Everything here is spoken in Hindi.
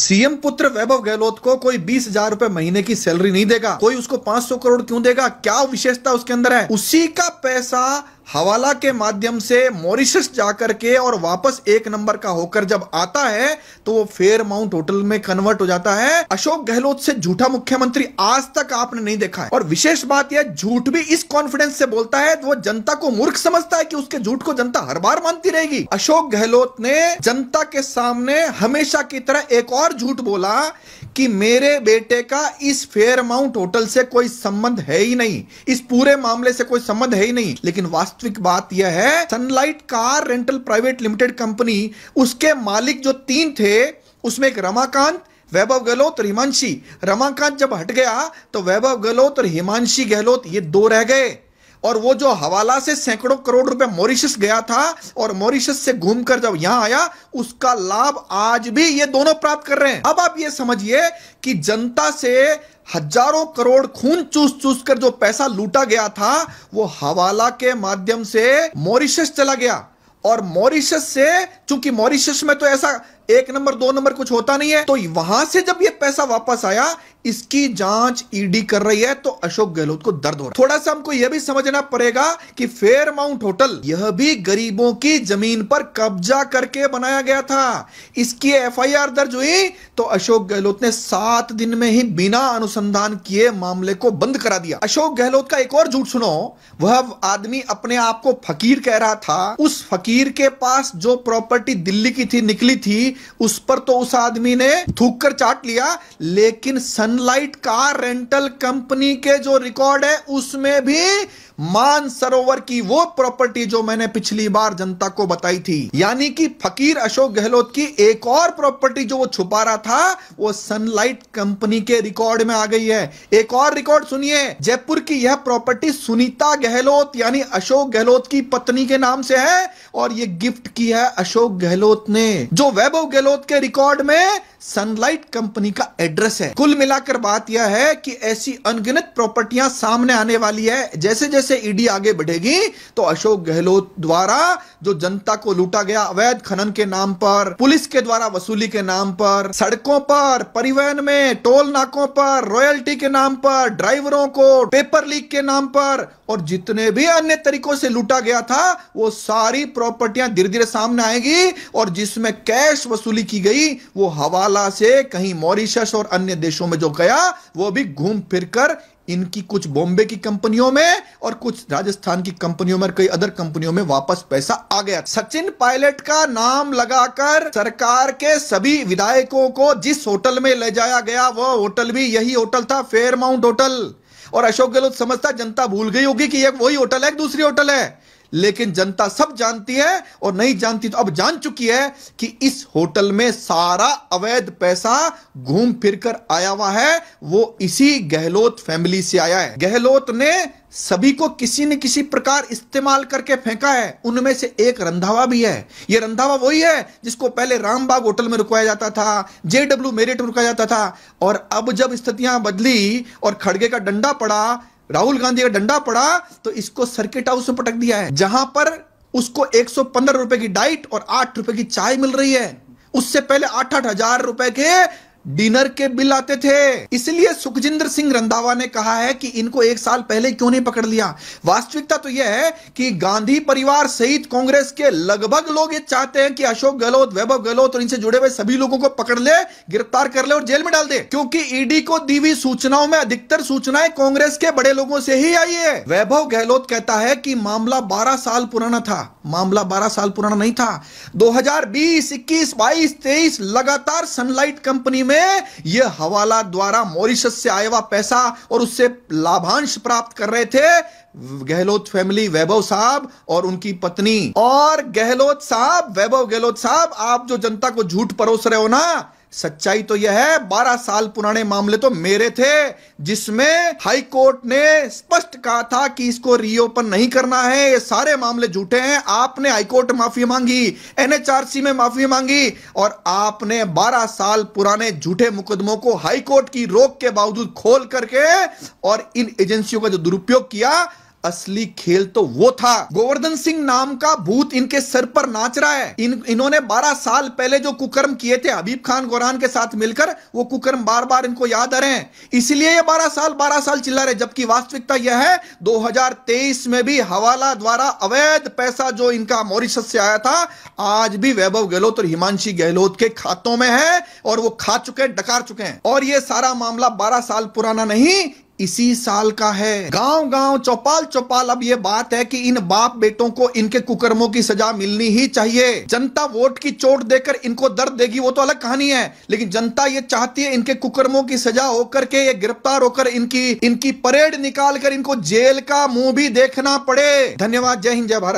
सीएम पुत्र वैभव गहलोत को कोई बीस हजार रूपए महीने की सैलरी नहीं देगा कोई उसको पांच सौ करोड़ क्यों देगा क्या विशेषता उसके अंदर है उसी का पैसा हवाला के माध्यम से मॉरिशस जाकर के और वापस एक नंबर का होकर जब आता है तो वो फेयर माउंट होटल में कन्वर्ट हो जाता है अशोक गहलोत से झूठा मुख्यमंत्री आज तक आपने नहीं देखा है और विशेष बात यह झूठ भी इस कॉन्फिडेंस से बोलता है तो वो जनता को मूर्ख समझता है कि उसके झूठ को जनता हर बार मानती रहेगी अशोक गहलोत ने जनता के सामने हमेशा की तरह एक और झूठ बोला कि मेरे बेटे का इस फेयर अमाउंट होटल से कोई संबंध है ही नहीं इस पूरे मामले से कोई संबंध है ही नहीं लेकिन वास्तविक बात यह है sunlight car rental private limited company उसके मालिक जो तीन थे उसमें एक रमाकांत वैभव गहलोत और हिमांशी रमाकांत जब हट गया तो वैभव गहलोत और हिमांशी गहलोत ये दो रह गए और वो जो हवाला से सैकड़ों करोड़ रुपए मॉरिशस गया था और मॉरिशस से घूमकर जब यहां आया उसका लाभ आज भी ये दोनों प्राप्त कर रहे हैं अब आप ये समझिए कि जनता से हजारों करोड़ खून चूस चूस कर जो पैसा लूटा गया था वो हवाला के माध्यम से मॉरिशस चला गया और मॉरिशस से चूंकि मॉरिशस में तो ऐसा एक नंबर दो नंबर कुछ होता नहीं है तो वहां से जब ये पैसा वापस आया इसकी जांच ईडी कर रही है तो अशोक गहलोत को दर्द हो रहा थोड़ा सा हमको यह भी समझना पड़ेगा कि फेयर माउंट होटल यह भी गरीबों की जमीन पर कब्जा करके बनाया गया था इसकी एफआईआर दर्ज हुई तो अशोक गहलोत ने सात दिन में ही बिना अनुसंधान किए मामले को बंद करा दिया अशोक गहलोत का एक और झूठ सुनो वह आदमी अपने आप को फकीर कह रहा था उस फकीर के पास जो प्रॉपर्टी दिल्ली की थी निकली थी उस पर तो उस आदमी ने थूक कर चाट लिया लेकिन सनलाइट कार रेंटल कंपनी के जो रिकॉर्ड है उसमें भी मान सरोवर की वो प्रॉपर्टी जो मैंने पिछली बार जनता को बताई थी यानी कि फकीर अशोक गहलोत की एक और प्रॉपर्टी जो वो छुपा रहा था वो सनलाइट कंपनी के रिकॉर्ड में आ गई है एक और रिकॉर्ड सुनिए जयपुर की यह प्रॉपर्टी सुनीता गहलोत यानी अशोक गहलोत की पत्नी के नाम से है और ये गिफ्ट की है अशोक गहलोत ने जो वैभव गहलोत के रिकॉर्ड में सनलाइट कंपनी का एड्रेस है कुल मिलाकर बात यह है कि ऐसी अनगिनत प्रॉपर्टियां सामने आने वाली है जैसे जैसे ईडी आगे बढ़ेगी तो अशोक गहलोत द्वारा जो जनता को लूटा गया अवैध खनन के नाम पर पुलिस के द्वारा वसूली के नाम पर सड़कों पर परिवहन में टोल नाकों पर रॉयल्टी के नाम पर ड्राइवरों को पेपर लीक के नाम पर और जितने भी अन्य तरीकों से लूटा गया था वो सारी प्रॉपर्टियां धीरे धीरे सामने आएगी और जिसमें कैश वसूली की गई वो हवाला से कहीं मॉरिशस और अन्य देशों में जो गया वो भी घूम फिर कर इनकी कुछ बॉम्बे की कंपनियों में और कुछ राजस्थान की कंपनियों में कई अदर कंपनियों में वापस पैसा आ गया सचिन पायलट का नाम लगाकर सरकार के सभी विधायकों को जिस होटल में ले जाया गया वह होटल भी यही होटल था फेयर माउंट होटल और अशोक गहलोत समझता जनता भूल गई होगी कि यह वही होटल है दूसरी होटल है लेकिन जनता सब जानती है और नहीं जानती तो अब जान चुकी है कि इस होटल में सारा अवैध पैसा घूम फिर कर आया हुआ है वो इसी गहलोत फैमिली से आया है गहलोत ने सभी को किसी न किसी प्रकार इस्तेमाल करके फेंका है उनमें से एक रंधावा भी है ये रंधावा वही है जिसको पहले रामबाग होटल में रुकवाया जाता था जेडब्ल्यू मेरिट में रुकाया जाता था और अब जब स्थितियां बदली और खड़गे का डंडा पड़ा राहुल गांधी का डंडा पड़ा तो इसको सर्किट हाउस में पटक दिया है जहां पर उसको एक सौ पंद्रह रुपए की डाइट और आठ रुपए की चाय मिल रही है उससे पहले आठ आठ हजार रुपए के डिनर के बिल आते थे इसलिए सुखजिंदर सिंह रंधावा ने कहा है कि इनको एक साल पहले क्यों नहीं पकड़ लिया वास्तविकता तो यह है कि गांधी परिवार सहित कांग्रेस के लगभग लोग ये चाहते हैं कि अशोक गहलोत वैभव गहलोत और इनसे जुड़े हुए सभी लोगों को पकड़ ले गिरफ्तार कर ले और जेल में डाल दे क्योंकि ईडी को दी हुई सूचनाओं में अधिकतर सूचनाएं कांग्रेस के बड़े लोगों से ही आई है वैभव गहलोत कहता है कि मामला बारह साल पुराना था मामला बारह साल पुराना नहीं था दो हजार बीस इक्कीस बाईस तेईस लगातार सनलाइट कंपनी में यह हवाला द्वारा मॉरिशस से आया हुआ पैसा और उससे लाभांश प्राप्त कर रहे थे गहलोत फैमिली वैभव साहब और उनकी पत्नी और गहलोत साहब वैभव गहलोत साहब आप जो जनता को झूठ परोस रहे हो ना सच्चाई तो यह है बारह साल पुराने मामले तो मेरे थे जिसमें हाई कोर्ट ने स्पष्ट कहा था कि इसको रीओपन नहीं करना है ये सारे मामले झूठे हैं आपने हाईकोर्ट माफी मांगी एनएचआरसी में माफी मांगी और आपने बारह साल पुराने झूठे मुकदमों को हाईकोर्ट की रोक के बावजूद खोल करके और इन एजेंसियों का जो दुरुपयोग किया असली खेल तो वो था गोवर्धन सिंह नाम का भूत इनके सर पर नाच रहा है इन इन्होंने 12 साल पहले जो कुकर्म किए थे हबीब खान गोरान के साथ मिलकर वो कुकर्म बार बार इनको याद आ रहे हैं इसलिए ये 12 साल 12 साल चिल्ला रहे जबकि वास्तविकता यह है 2023 में भी हवाला द्वारा अवैध पैसा जो इनका मॉरिशस से आया था आज भी वैभव गहलोत और हिमांशी गहलोत के खातों में है और वो खा चुके डकार चुके हैं और ये सारा मामला बारह साल पुराना नहीं इसी साल का है गांव गांव चौपाल चौपाल अब ये बात है कि इन बाप बेटों को इनके कुकर्मों की सजा मिलनी ही चाहिए जनता वोट की चोट देकर इनको दर्द देगी वो तो अलग कहानी है लेकिन जनता ये चाहती है इनके कुकर्मों की सजा होकर के ये गिरफ्तार होकर इनकी इनकी परेड निकाल कर इनको जेल का मुंह भी देखना पड़े धन्यवाद जय हिंद जय भारत